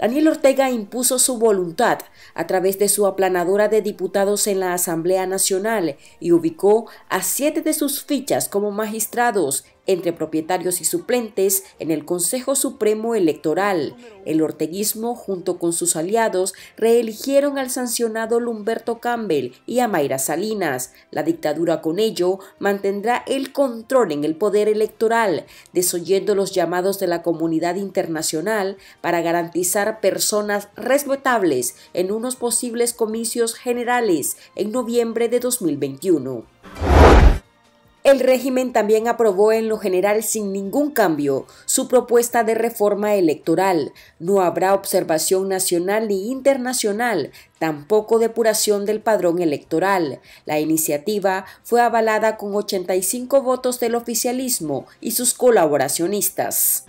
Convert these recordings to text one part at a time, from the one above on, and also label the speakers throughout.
Speaker 1: Daniel Ortega impuso su voluntad a través de su aplanadora de diputados en la Asamblea Nacional y ubicó a siete de sus fichas como magistrados entre propietarios y suplentes en el Consejo Supremo Electoral. El orteguismo, junto con sus aliados, reeligieron al sancionado Lumberto Campbell y a Mayra Salinas. La dictadura con ello mantendrá el control en el poder electoral, desoyendo los llamados de la comunidad internacional para garantizar personas respetables en unos posibles comicios generales en noviembre de 2021. El régimen también aprobó en lo general sin ningún cambio su propuesta de reforma electoral. No habrá observación nacional ni internacional, tampoco depuración del padrón electoral. La iniciativa fue avalada con 85 votos del oficialismo y sus colaboracionistas.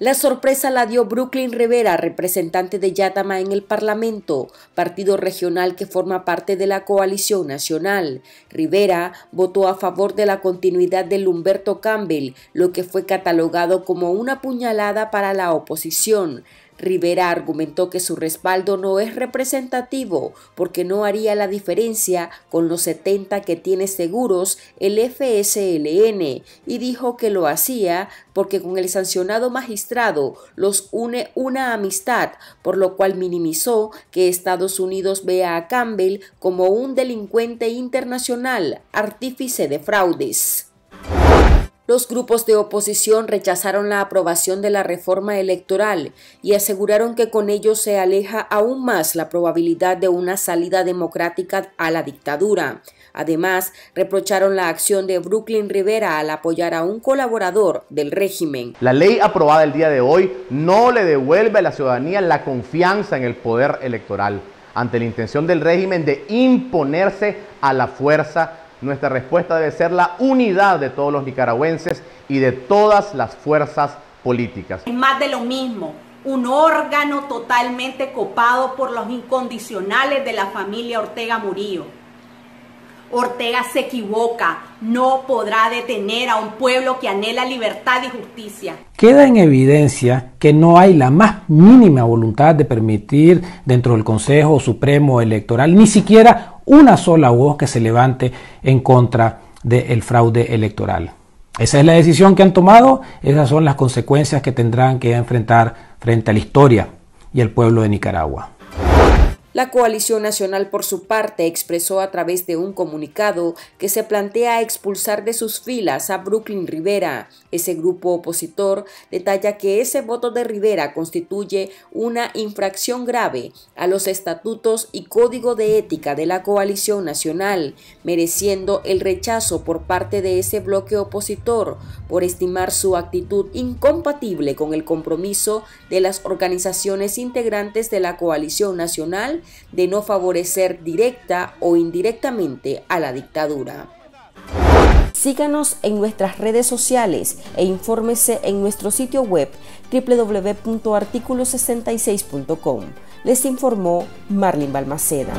Speaker 1: La sorpresa la dio Brooklyn Rivera, representante de Yatama en el Parlamento, partido regional que forma parte de la coalición nacional. Rivera votó a favor de la continuidad de Humberto Campbell, lo que fue catalogado como una puñalada para la oposición. Rivera argumentó que su respaldo no es representativo porque no haría la diferencia con los 70 que tiene seguros el FSLN y dijo que lo hacía porque con el sancionado magistrado los une una amistad, por lo cual minimizó que Estados Unidos vea a Campbell como un delincuente internacional, artífice de fraudes. Los grupos de oposición rechazaron la aprobación de la reforma electoral y aseguraron que con ello se aleja aún más la probabilidad de una salida democrática a la dictadura. Además, reprocharon la acción de Brooklyn Rivera al apoyar a un colaborador del régimen.
Speaker 2: La ley aprobada el día de hoy no le devuelve a la ciudadanía la confianza en el poder electoral ante la intención del régimen de imponerse a la fuerza nuestra respuesta debe ser la unidad de todos los nicaragüenses y de todas las fuerzas políticas. Es
Speaker 1: más de lo mismo, un órgano totalmente copado por los incondicionales de la familia Ortega Murillo. Ortega se equivoca, no podrá detener a un pueblo que anhela libertad y justicia.
Speaker 2: Queda en evidencia que no hay la más mínima voluntad de permitir dentro del Consejo Supremo Electoral ni siquiera una sola voz que se levante en contra del fraude electoral. Esa es la decisión que han tomado, esas son las consecuencias que tendrán que enfrentar frente a la historia y el pueblo de Nicaragua.
Speaker 1: La coalición nacional, por su parte, expresó a través de un comunicado que se plantea expulsar de sus filas a Brooklyn Rivera. Ese grupo opositor detalla que ese voto de Rivera constituye una infracción grave a los estatutos y código de ética de la coalición nacional, mereciendo el rechazo por parte de ese bloque opositor por estimar su actitud incompatible con el compromiso de las organizaciones integrantes de la coalición nacional de no favorecer directa o indirectamente a la dictadura. Síganos en nuestras redes sociales e infórmese en nuestro sitio web www.articulo66.com. Les informó Marlin Balmaceda.